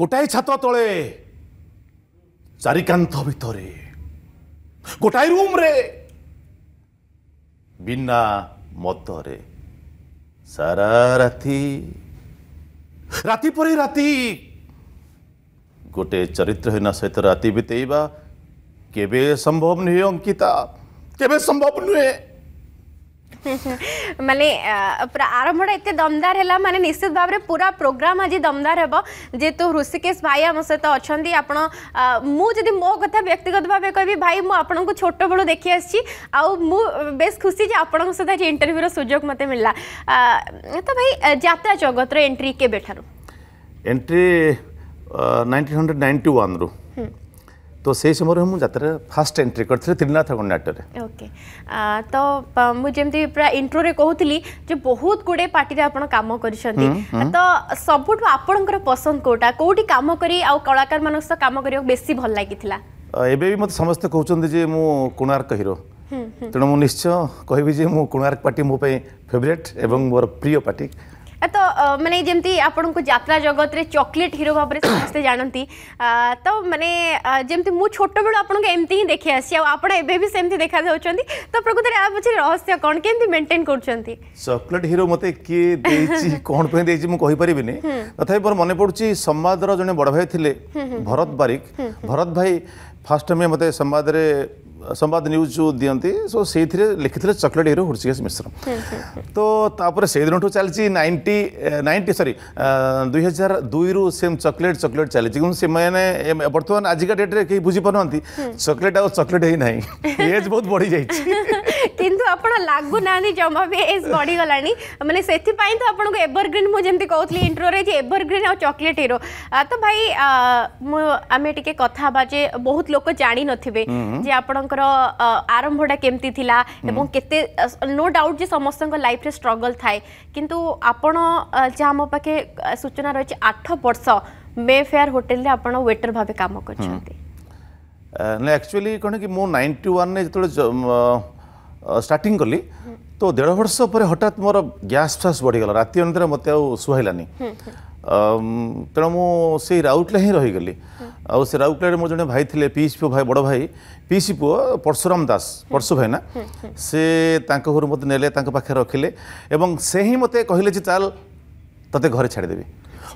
ଗୋଟାଏ ଛାତ ତଳେ ଚାରିକାନ୍ଥ ଭିତରେ ଗୋଟାଏ ରୁମ୍ରେ ବିନା ମତରେ ସାରା ରାତି ରାତି ପରେ ରାତି ଗୋଟେ ଚରିତ୍ରହୀନ ସହିତ ରାତି ବିତେଇବା କେବେ ସମ୍ଭବ ନୁହେଁ ଅଙ୍କିତା କେବେ ସମ୍ଭବ ନୁହେଁ ମାନେ ଆରମ୍ଭଟା ଏତେ ଦମଦାର ହେଲା ମାନେ ନିଶ୍ଚିତ ଭାବରେ ପୁରା ପ୍ରୋଗ୍ରାମ୍ ଆଜି ଦମଦାର ହେବ ଯେହେତୁ ହୃଷିକେଶ ଭାଇ ଆମ ସହିତ ଅଛନ୍ତି ଆପଣ ମୁଁ ଯଦି ମୋ କଥା ବ୍ୟକ୍ତିଗତ ଭାବେ କହିବି ଭାଇ ମୁଁ ଆପଣଙ୍କୁ ଛୋଟବେଳୁ ଦେଖି ଆସିଛି ଆଉ ମୁଁ ବେଶ୍ ଖୁସି ଯେ ଆପଣଙ୍କ ସହିତ ଆଜି ଇଣ୍ଟରଭ୍ୟୁର ସୁଯୋଗ ମୋତେ ମିଳିଲା ତ ଭାଇ ଯାତ୍ରା ଜଗତର ଏଣ୍ଟ୍ରି କେବେଠାରୁ ଏଣ୍ଟ୍ରି ନାଇଣ୍ଟିନ୍ ହଣ୍ଡ୍ରେଡ଼ ନାଇଣ୍ଟି ୱାନ୍ରୁ তো সেই সময় মু যাত্রা ফার্স্ট এন্ট্রি করে ত্রিনাথ গণনাট্যরে ওকে তো মু যেমতি পুরা ইন্ট্রোরে কুলি যে বহু গুড়ে পার্টি আপনার কাম করছেন তো সবু আপনার পছন্দ কোটা কোটি কাম কৰি আৰু কলাকাৰ মানক কাম করি বেশি ভাল লাগি এবে মতো সমস্ত কহুচন্তি যে মু কোণার্ক হিরো তেমন নিশ্চয় কহিবি যে মু কোণার্ক পার্টি মো ফেভরেট এবং মোর প্রিয় পার্টি ତ ମାନେ ଯେମିତି ଆପଣଙ୍କୁ ଯାତ୍ରା ଜଗତରେ ଚକୋଲେଟ୍ ହିରୋ ଭାବରେ ସମସ୍ତେ ଜାଣନ୍ତି ତ ମାନେ ଯେମିତି ମୁଁ ଛୋଟବେଳୁ ଆପଣଙ୍କୁ ଏମିତି ହିଁ ଦେଖି ଆସିଛି ଆଉ ଆପଣ ଏବେ ବି ସେମିତି ଦେଖାଯାଉଛନ୍ତି ତ ପ୍ରକୃତରେ ଆ ପଛରେ ରହସ୍ୟ କ'ଣ କେମିତି ମେଣ୍ଟେନ୍ କରୁଛନ୍ତି ଚକୋଲେଟ୍ ହିରୋ ମୋତେ କିଏ ଦେଇଛି କ'ଣ ପାଇଁ ଦେଇଛି ମୁଁ କହିପାରିବିନି ତଥାପି ମୋର ମନେ ପଡ଼ୁଛି ସମ୍ବାଦର ଜଣେ ବଡ଼ ଭାଇ ଥିଲେ ଭରତ ବାରିକ ଭରତ ଭାଇ ଫାର୍ଷ୍ଟ ଟାଇମ୍ ମୋତେ ସମ୍ବାଦରେ संवाद न्यूज जो दिखते सो से लिखी थे चकोलेट हिरो हृषिकेश मिश्र तो तापर से दिन ठूँ चलती नाइंटी नाइंटी सरी दुई हजार दुई रु सेम चकोलेट चकोलेट चली बर्तमान आजिका डेट्रे कहीं बुझीप चकोलेट आ चकोलेट ही ना एज बहुत बढ़ी जाए କିନ୍ତୁ ଆପଣ ଲାଗୁନାହାନ୍ତି ଜମା ବି ଏଜ୍ ବଢ଼ିଗଲାଣି ମାନେ ସେଥିପାଇଁ ତ ଆପଣଙ୍କୁ ଏଭରଗ୍ରୀନ୍ ମୁଁ ଯେମିତି କହୁଥିଲି ଇଣ୍ଟ୍ରୋରେ ଯେ ଏଭରଗ୍ରୀନ୍ ଆଉ ଚକୋଲେଟ୍ ହିରୋ ତ ଭାଇ ମୁଁ ଆମେ ଟିକେ କଥା ହେବା ଯେ ବହୁତ ଲୋକ ଜାଣିନଥିବେ ଯେ ଆପଣଙ୍କର ଆରମ୍ଭଟା କେମିତି ଥିଲା ଏବଂ କେତେ ନୋ ଡାଉଟ୍ ଯେ ସମସ୍ତଙ୍କ ଲାଇଫ୍ରେ ଷ୍ଟ୍ରଗଲ୍ ଥାଏ କିନ୍ତୁ ଆପଣ ଯାହା ଆମ ପାଖେ ସୂଚନା ରହିଛି ଆଠ ବର୍ଷ ମେ ଫେୟାର ହୋଟେଲରେ ଆପଣ ୱେଟର ଭାବେ କାମ କରିଛନ୍ତି ନା ଆକ୍ଚୁଆଲି କ'ଣ କି ମୁଁ ନାଇଣ୍ଟି ୱାନ୍ରେ ଯେତେବେଳେ स्टार्टिंग कलि तो डेढ़ वर्ष पर हठात म ग्यास फ्यास बढिगलो राति अन्त म सुहै लि तौरकेला हिँडिगली आउ राउकेला म जे भाइ थिए पिसि पु भाइ बड भाइ पिसी पु परशुरम दास परसु ही मते मेलेसि मे चाल तते घर छाडिदेबि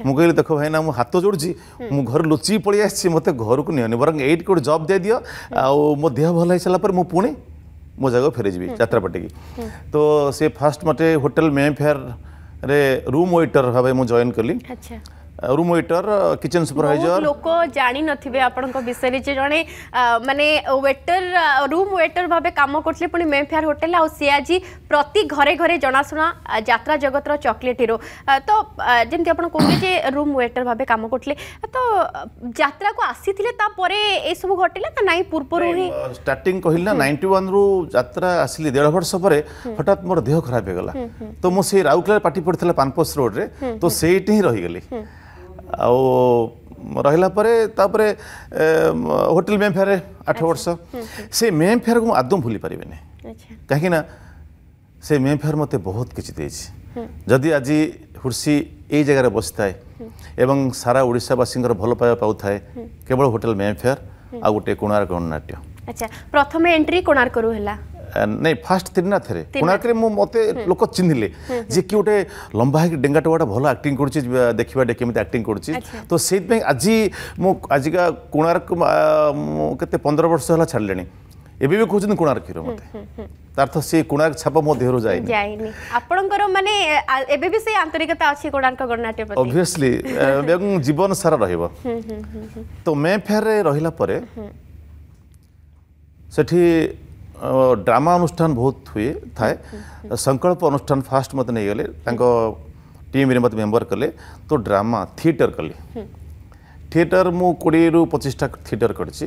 मिखो भाइना म हात जोडु मु घर लुचि पलिसी म बरंग नियनी वरङ्ग जॉब दे दियो आउँ मो देह भल पर मु मुनि मो जग फेरी हम्म। जत्रापटे की हम्म। तो सी फास्ट मत होटेल मे फेयर रूम वेटर भाव जॉन कली રૂમ વેટર કિચન સુપરવાઇઝર લોકો જાણી નથિબે આપણકો વિષયરે જે જણે મને વેટર રૂમ વેટર ભાવે કામ કરતલે પણ મેફેર હોટેલ આ સે આજી પ્રતિ ઘરે ઘરે જણાશુણા જાત્રા જગતર ચોકલેટ હીરો તો જેમતી આપણ કહુલે જે રૂમ વેટર ભાવે કામ કરતલે તો જાત્રાકુ આસીଥିଲେ તા પરે એ સબુ ઘટેલા તા નાઈ પૂર્વરુ હિ સ્ટાર્ટિંગ કહિલ ના 91 રુ જાત્રા આસીલી દેઢ વર્ષ પરે હઠાત મોર દેહ ખરાબ હેગલા તો મો સે રાઉકલા પાટી પડતલા પાનપોસ રોડ રે તો સેઈટી રહી ગલી ଆଉ ରହିଲା ପରେ ତାପରେ ହୋଟେଲ ମେମ୍ ଫେୟାର ଆଠ ବର୍ଷ ସେ ମେମ୍ ଫେୟାରକୁ ମୁଁ ଆଦୌ ଭୁଲି ପାରିବିନି କାହିଁକିନା ସେ ମେମ୍ ଫେୟାର ମୋତେ ବହୁତ କିଛି ଦେଇଛି ଯଦି ଆଜି ହୁର୍ସି ଏଇ ଜାଗାରେ ବସିଥାଏ ଏବଂ ସାରା ଓଡ଼ିଶାବାସୀଙ୍କର ଭଲ ପାଇବା ପାଉଥାଏ କେବଳ ହୋଟେଲ ମେମ୍ ଫେୟାର ଆଉ ଗୋଟିଏ କୋଣାର୍କ ନାଟ୍ୟ ଆଚ୍ଛା ପ୍ରଥମେ ଏଣ୍ଟ୍ରି କୋଣାର୍କରୁ ହେଲା ନାଇଁ ଫାଷ୍ଟ ତିନି ନାଥରେ କୋଣାର୍କରେ ମୁଁ ମୋତେ ଲୋକ ଚିହ୍ନିଲେ ଯେ କି ଗୋଟେ ଲମ୍ବା ହେଇକି ଡେଙ୍ଗାଟବାଟା ଭଲ ଆକ୍ଟିଂ କରୁଛି ଦେଖିବାଟା କେମିତି ଆକ୍ଟିଂ କରୁଛି ତ ସେଇଥିପାଇଁ ଆଜି ମୁଁ ଆଜିକା କୋଣାର୍କ ମୁଁ କେତେ ପନ୍ଦର ବର୍ଷ ହେଲା ଛାଡ଼ିଲେଣି ଏବେ ବି କହୁଛନ୍ତି କୋଣାର୍କ ହିରୋ ମୋତେ ତାର ସେ କୋଣାର୍କ ଛାପ ମୋ ଦେହରୁ ଆପଣଙ୍କର ମାନେ ଏବେ ବି ସେଇ ଆନ୍ତରିକତା ଅଛି କୋଣାର୍କ ଏବଂ ଜୀବନ ସାରା ରହିବ ତ ମେ ଫେୟାରରେ ରହିଲା ପରେ ସେଠି ଡ୍ରାମା ଅନୁଷ୍ଠାନ ବହୁତ ହୁଏ ଥାଏ ସଂକଳ୍ପ ଅନୁଷ୍ଠାନ ଫାଷ୍ଟ ମୋତେ ନେଇଗଲେ ତାଙ୍କ ଟିମ୍ରେ ମୋତେ ମେମ୍ବର କଲେ ତ ଡ୍ରାମା ଥିଏଟର କଲି ଥିଏଟର ମୁଁ କୋଡ଼ିଏରୁ ପଚିଶଟା ଥିଏଟର କରିଛି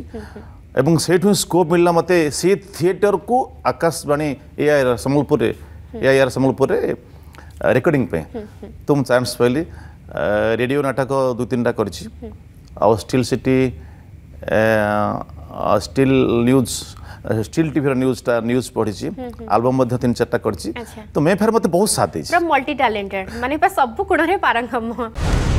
ଏବଂ ସେଇଠୁ ସ୍କୋପ୍ ମିଳିଲା ମୋତେ ସେ ଥିଏଟରକୁ ଆକାଶବାଣୀ ଏଆଇଆର୍ ସମ୍ବଲପୁରରେ ଏଆଇଆର୍ ସମ୍ବଲପୁରରେ ରେକର୍ଡ଼ିଂ ପାଇଁ ତ ମୁଁ ଚାନ୍ସ ପାଇଲି ରେଡ଼ିଓ ନାଟକ ଦୁଇ ତିନିଟା କରିଛି ଆଉ steel city steel news still TV news टा न्यूज पढिछि एल्बम हम्म, हम्म। मध्य तीन चारटा करछि अच्छा। तो मैं फेर मते बहुत साथ दैछि पूरा मल्टी टैलेंटेड माने पा सब गुण रे पारंगम